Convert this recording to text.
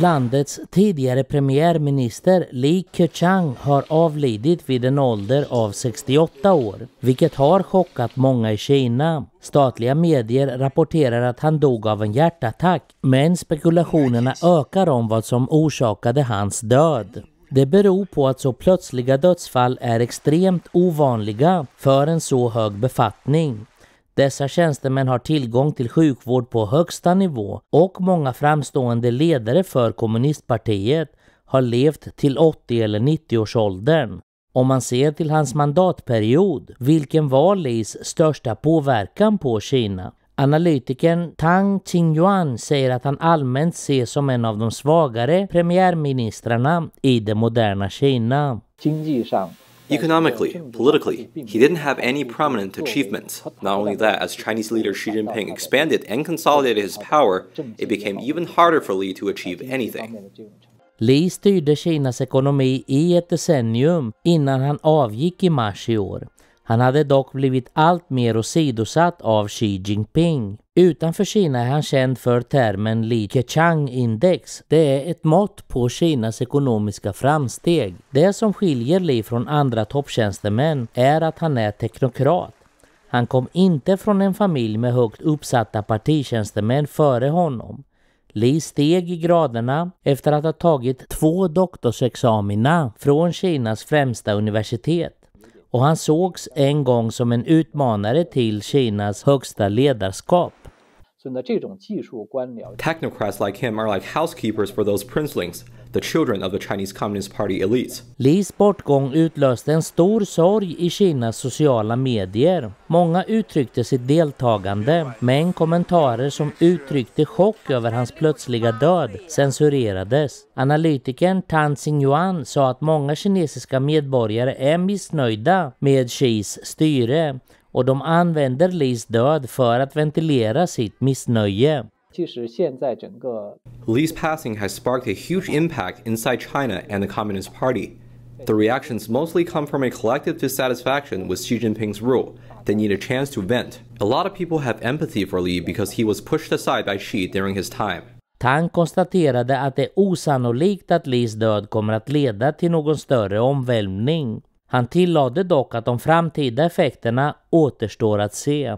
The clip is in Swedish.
Landets tidigare premiärminister Li Keqiang har avlidit vid en ålder av 68 år, vilket har chockat många i Kina. Statliga medier rapporterar att han dog av en hjärtattack, men spekulationerna ökar om vad som orsakade hans död. Det beror på att så plötsliga dödsfall är extremt ovanliga för en så hög befattning. Dessa tjänstemän har tillgång till sjukvård på högsta nivå och många framstående ledare för kommunistpartiet har levt till 80 eller 90-årsåldern. Om man ser till hans mandatperiod, vilken var Lis största påverkan på Kina? Analytikern Tang Qingyuan säger att han allmänt ses som en av de svagare premiärministrarna i det moderna Kina. 经济上 Economically, politically, he didn't have any prominent achievements. Not only that, as Chinese leader Xi Jinping expanded and consolidated his power, it became even harder for Li to achieve anything. Li styrde Kinas ekonomi i ett decennium innan han avgick i mars i år. Han hade dock blivit allt mer åsidosatt av Xi Jinping. Utanför Kina är han känd för termen Li Keqiang-index. Det är ett mått på Kinas ekonomiska framsteg. Det som skiljer Li från andra topptjänstemän är att han är teknokrat. Han kom inte från en familj med högt uppsatta partitjänstemän före honom. Li steg i graderna efter att ha tagit två doktorsexamina från Kinas främsta universitet och han sågs en gång som en utmanare till Kinas högsta ledarskap. Technocrats like him are like housekeepers for those princelings, the children of the Chinese Communist Party elites. Lis bortgång utlöste en stor sorg i Kinas sociala medier. Många uttryckte sitt deltagande, men kommentarer som uttryckte chock över hans plötsliga död censurerades. Analytikern Tan Xingyuan sa att många kinesiska medborgare är missnöjda med Xis styre och de använder Lees död för att ventilera sitt missnöje. Lee's passing has sparked a huge impact inside China and the Communist Party. The reactions mostly come from a collective dissatisfaction with Xi Jinping's rule. They need a chance to vent. A lot of people have empathy for Li because he was pushed aside by Xi during his time. Tang konstaterade att det är osannolikt att Lees död kommer att leda till någon större omvälvning. Han tillade dock att de framtida effekterna återstår att se.